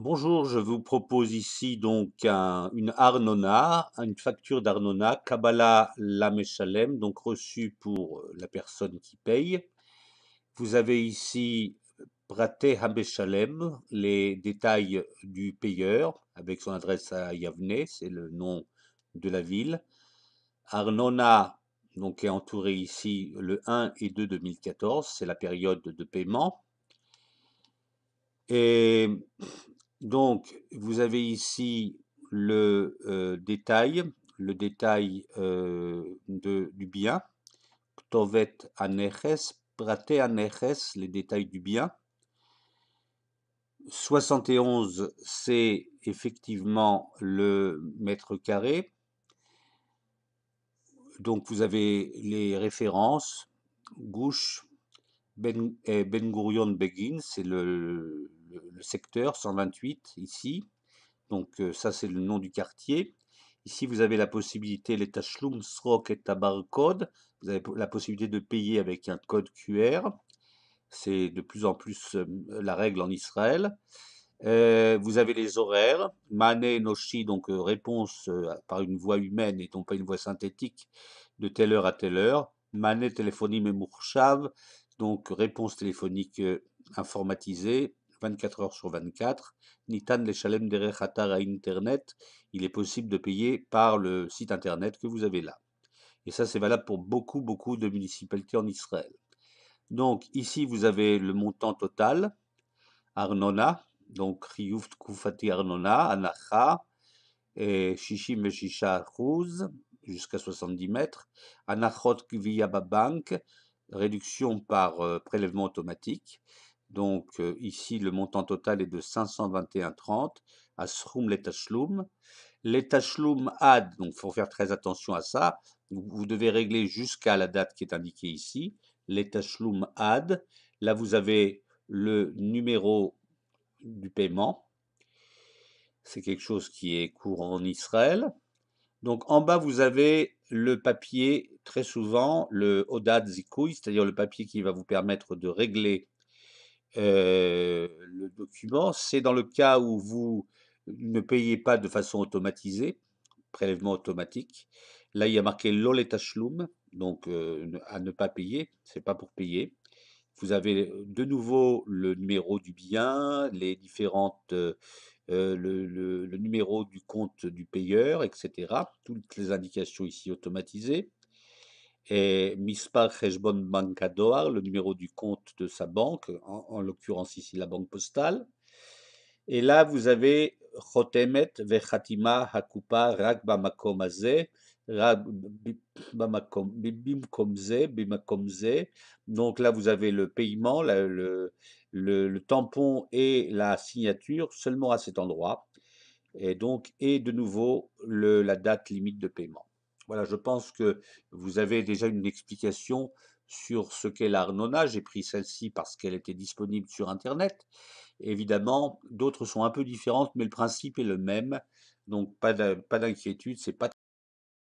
Bonjour, je vous propose ici donc une Arnona, une facture d'Arnona, Kabbalah Lameshalem, donc reçue pour euh, la personne qui paye. Vous avez ici euh, Praté Hameshalem, les détails du payeur, avec son adresse à Yavne, c'est le nom de la ville. Arnona, donc est entouré ici le 1 et 2 2014, c'est la période de paiement. Et donc, vous avez ici le euh, détail, le détail euh, du bien. Ktovet aneches, prate aneches, les détails du bien. 71, c'est effectivement le mètre carré. Donc, vous avez les références. Gouche, Ben, eh, ben Gurion Begin, c'est le, le, secteur 128 ici. Donc euh, ça c'est le nom du quartier. Ici vous avez la possibilité, les Srok et code Vous avez la possibilité de payer avec un code QR. C'est de plus en plus euh, la règle en Israël. Euh, vous avez les horaires, Mané, Noshi, donc réponse par une voix humaine et non pas une voix synthétique, de telle heure à telle heure. Mané, téléphonie, memurshav donc réponse téléphonique informatisée, 24 heures sur 24. Nitan les Derech à Internet. Il est possible de payer par le site Internet que vous avez là. Et ça, c'est valable pour beaucoup, beaucoup de municipalités en Israël. Donc, ici, vous avez le montant total. Arnona, donc Riyuf Koufati Arnona, Anacha, et Shishim Shisha Ruz jusqu'à 70 mètres. Anachot Kviyababank réduction par euh, prélèvement automatique. Donc euh, ici, le montant total est de 521,30 à Sroum les Ad, donc il faut faire très attention à ça, vous, devez régler jusqu'à la date qui est indiquée ici. Les Ad, là vous avez le numéro du paiement. C'est quelque chose qui est courant en Israël. Donc en bas, vous avez le papier, très souvent, le Odad Zikoui, c'est-à-dire le papier qui va vous permettre de régler euh, le document, c'est dans le cas où vous ne payez pas de façon automatisée, prélèvement automatique. Là, il y a marqué LOL et donc euh, à ne pas payer, c'est pas pour payer. Vous avez euh, de nouveau le numéro du bien, les différentes, le, numéro du compte du payeur, etc. Toutes les indications ici automatisées et Mispar Banka Bankador, le numéro du compte de sa banque, en, l'occurrence ici la banque postale. Et là, vous avez Chotemet Vechatima Hakupa bim Bamakomazé, donc là, vous avez le paiement, le, le, le, tampon et la signature seulement à cet endroit. Et donc, et de nouveau, le, la date limite de paiement. Voilà, je pense que vous avez déjà une explication sur ce qu'est l'Arnona. J'ai pris celle-ci parce qu'elle était disponible sur Internet. Évidemment, d'autres sont un peu différentes, mais le principe est le même. Donc, pas d'inquiétude, c'est pas